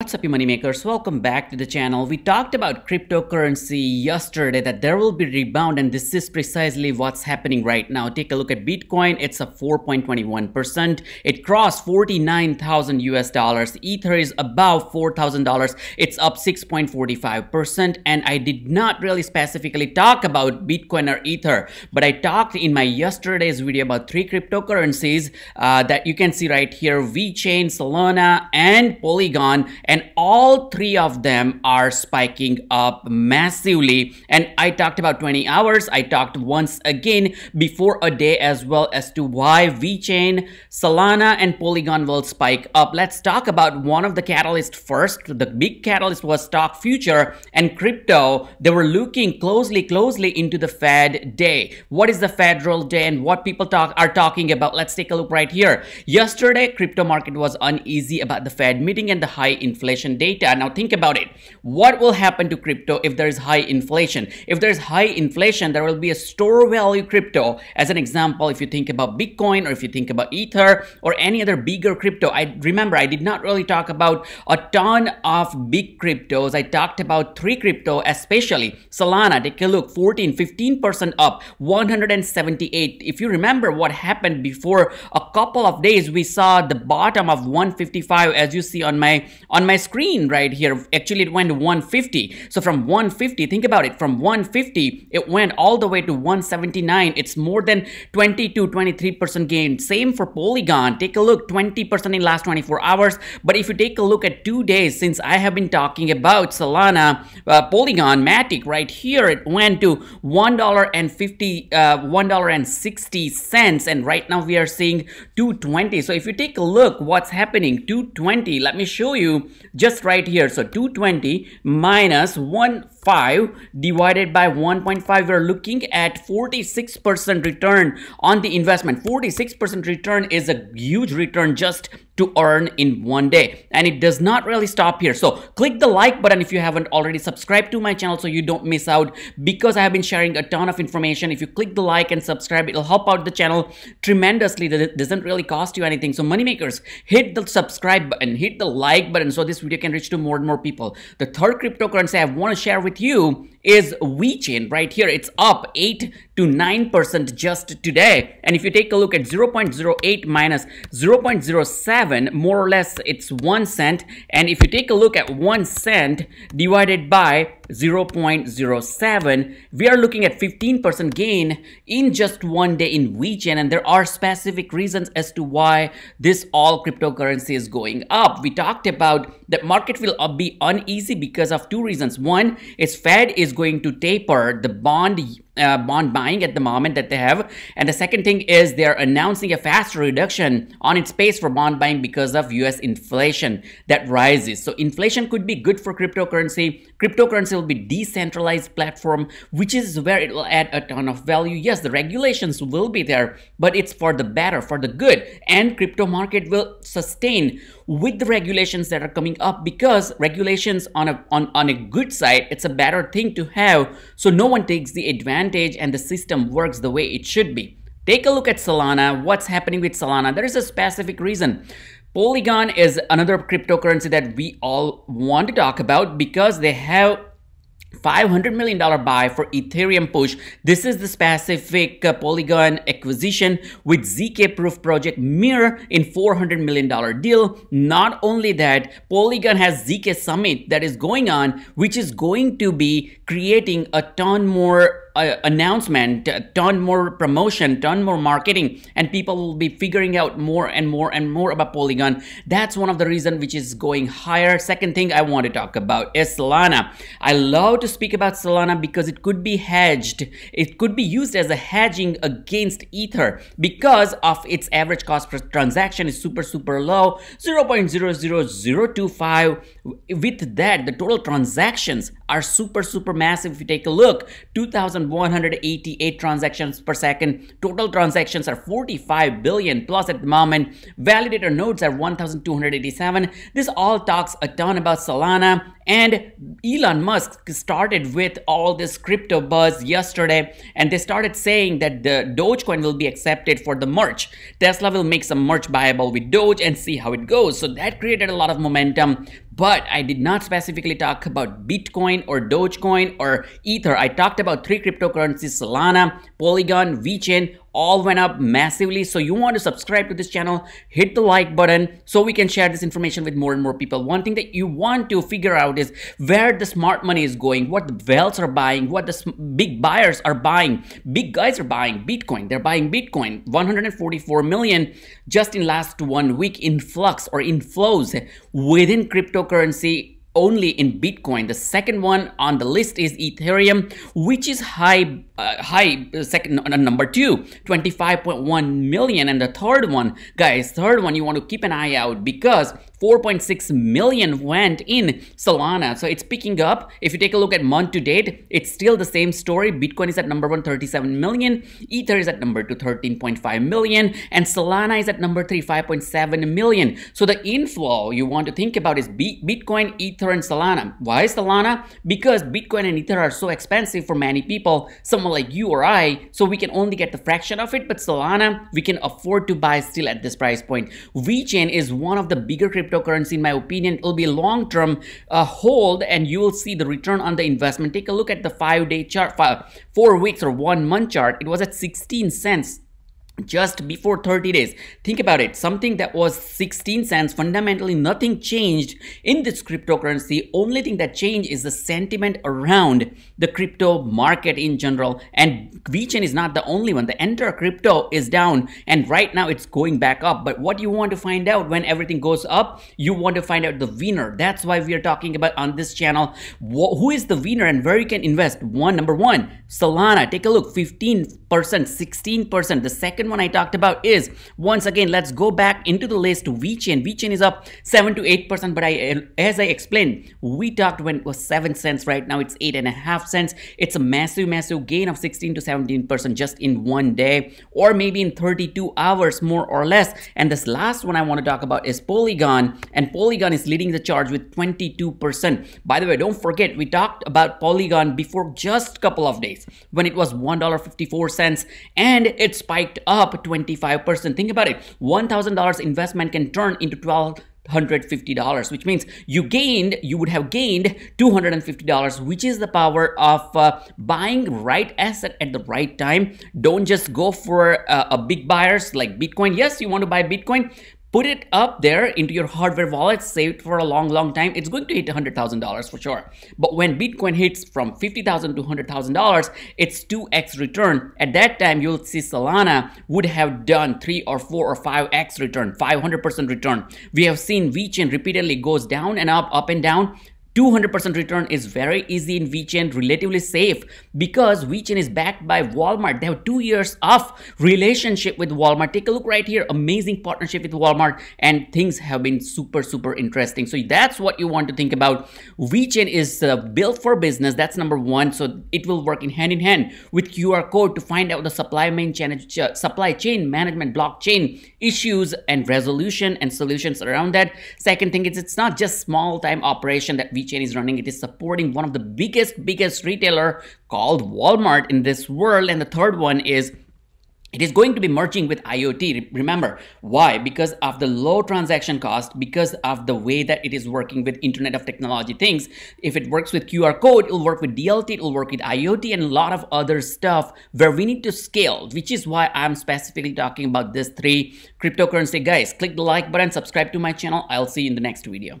What's up you money makers? welcome back to the channel. We talked about cryptocurrency yesterday that there will be rebound and this is precisely what's happening right now. Take a look at Bitcoin, it's up 4.21%. It crossed 49,000 US dollars. Ether is above $4,000. It's up 6.45% and I did not really specifically talk about Bitcoin or Ether, but I talked in my yesterday's video about three cryptocurrencies uh, that you can see right here, VeChain, Solana and Polygon and all three of them are spiking up massively. And I talked about 20 hours. I talked once again before a day as well as to why Chain, Solana, and Polygon will spike up. Let's talk about one of the catalysts first. The big catalyst was stock future and crypto. They were looking closely, closely into the Fed day. What is the federal day and what people talk are talking about? Let's take a look right here. Yesterday, crypto market was uneasy about the Fed meeting and the high inflation inflation data. Now think about it. What will happen to crypto if there is high inflation? If there's high inflation, there will be a store value crypto. As an example, if you think about Bitcoin or if you think about Ether or any other bigger crypto, I remember I did not really talk about a ton of big cryptos. I talked about three crypto, especially Solana. Take a look, 14, 15% up, 178. If you remember what happened before a couple of days, we saw the bottom of 155 as you see on my on my screen right here. Actually, it went to 150. So from 150, think about it, from 150, it went all the way to 179. It's more than 20 to 23% gain. Same for Polygon. Take a look, 20% in last 24 hours. But if you take a look at two days since I have been talking about Solana, uh, Polygon, Matic right here, it went to $1.50, uh, $1.60. And right now we are seeing 220. So if you take a look what's happening, 220, let me show you just right here. So 220 minus 1.5 divided by 1.5, we're looking at 46% return on the investment. 46% return is a huge return just to earn in one day. And it does not really stop here. So click the like button if you haven't already. subscribed to my channel so you don't miss out because I have been sharing a ton of information. If you click the like and subscribe, it'll help out the channel tremendously. That doesn't really cost you anything. So moneymakers, hit the subscribe button, hit the like button so this video can reach to more and more people. The third cryptocurrency I want to share with you is WeChain right here. It's up 8 to 9% just today. And if you take a look at 0.08 minus 0.07, more or less it's 1 cent. And if you take a look at 1 cent divided by 0.07, we are looking at 15% gain in just one day in WeChain. And there are specific reasons as to why this all cryptocurrency is going up. We talked about that market will be uneasy because of two reasons. One is Fed is going to taper the bond uh, bond buying at the moment that they have. And the second thing is they're announcing a faster reduction on its pace for bond buying because of US inflation that rises. So inflation could be good for cryptocurrency. Cryptocurrency will be decentralized platform, which is where it will add a ton of value. Yes, the regulations will be there, but it's for the better, for the good. And crypto market will sustain with the regulations that are coming up because regulations on a on, on a good side, it's a better thing to have. So no one takes the advantage advantage and the system works the way it should be. Take a look at Solana, what's happening with Solana. There is a specific reason. Polygon is another cryptocurrency that we all want to talk about because they have $500 million buy for Ethereum push. This is the specific uh, Polygon acquisition with ZK proof project Mirror in $400 million deal. Not only that, Polygon has ZK summit that is going on, which is going to be creating a ton more uh, announcement, done more promotion, done more marketing, and people will be figuring out more and more and more about Polygon. That's one of the reason which is going higher. Second thing I want to talk about is Solana. I love to speak about Solana because it could be hedged. It could be used as a hedging against Ether because of its average cost per transaction is super, super low, 0.00025. With that, the total transactions are super, super massive. If you take a look, 2,000 188 transactions per second. Total transactions are 45 billion plus at the moment. Validator nodes are 1,287. This all talks a ton about Solana. And Elon Musk started with all this crypto buzz yesterday, and they started saying that the Dogecoin will be accepted for the merch. Tesla will make some merch buyable with Doge and see how it goes. So that created a lot of momentum but I did not specifically talk about Bitcoin or Dogecoin or Ether. I talked about three cryptocurrencies Solana, Polygon, VeChain, all went up massively. So you want to subscribe to this channel, hit the like button so we can share this information with more and more people. One thing that you want to figure out is where the smart money is going, what the whales are buying, what the big buyers are buying. Big guys are buying Bitcoin. They're buying Bitcoin, 144 million just in last one week influx or inflows within cryptocurrency only in Bitcoin. The second one on the list is Ethereum, which is high uh, high uh, second uh, number two 25.1 million and the third one guys third one you want to keep an eye out because 4.6 million went in Solana. So it's picking up. If you take a look at month to date, it's still the same story. Bitcoin is at number one, 37 million. Ether is at number two, 13.5 million. And Solana is at number three, 5.7 million. So the inflow you want to think about is B Bitcoin, Ether, and Solana. Why Solana? Because Bitcoin and Ether are so expensive for many people. some someone like you or I, so we can only get the fraction of it. But Solana, we can afford to buy still at this price point. VeChain is one of the bigger cryptocurrency, in my opinion. It'll be long term uh, hold, and you will see the return on the investment. Take a look at the five day chart, five, four weeks or one month chart. It was at 16 cents just before 30 days. Think about it. Something that was 16 cents, fundamentally nothing changed in this cryptocurrency. Only thing that changed is the sentiment around the crypto market in general. And VeChain is not the only one. The entire crypto is down and right now it's going back up. But what you want to find out when everything goes up, you want to find out the winner. That's why we are talking about on this channel, who is the winner and where you can invest. One, number one, Solana. Take a look, 15%, 16%. The second second one I talked about is once again, let's go back into the list to VChain. VChain is up 7 to 8%, but I as I explained, we talked when it was 7 cents, right now it's 8.5 cents. It's a massive, massive gain of 16 to 17% just in one day, or maybe in 32 hours, more or less. And this last one I want to talk about is Polygon, and Polygon is leading the charge with 22%. By the way, don't forget, we talked about Polygon before just a couple of days when it was $1.54 and it spiked up up 25%. Think about it $1,000 investment can turn into 1250 $150 which means you gained you would have gained $250 which is the power of uh, buying right asset at the right time don't just go for uh, a big buyers like bitcoin yes you want to buy bitcoin put it up there into your hardware wallet, save it for a long, long time, it's going to hit $100,000 for sure. But when Bitcoin hits from $50,000 to $100,000, it's 2x return. At that time, you'll see Solana would have done 3 or 4 or 5x return, 500% return. We have seen VeChain repeatedly goes down and up, up and down. 200% return is very easy in VeChain, relatively safe because VeChain is backed by Walmart. They have two years of relationship with Walmart. Take a look right here. Amazing partnership with Walmart and things have been super, super interesting. So that's what you want to think about. VeChain is uh, built for business. That's number one. So it will work in hand in hand with QR code to find out the supply, main uh, supply chain management blockchain issues and resolution and solutions around that. Second thing is it's not just small time operation that VeChain is running. It is supporting one of the biggest, biggest retailer called Walmart in this world. And the third one is it is going to be merging with IoT. Remember why? Because of the low transaction cost, because of the way that it is working with Internet of Technology things. If it works with QR code, it will work with DLT, it will work with IoT, and a lot of other stuff where we need to scale, which is why I'm specifically talking about these three cryptocurrency guys. Click the like button, subscribe to my channel. I'll see you in the next video.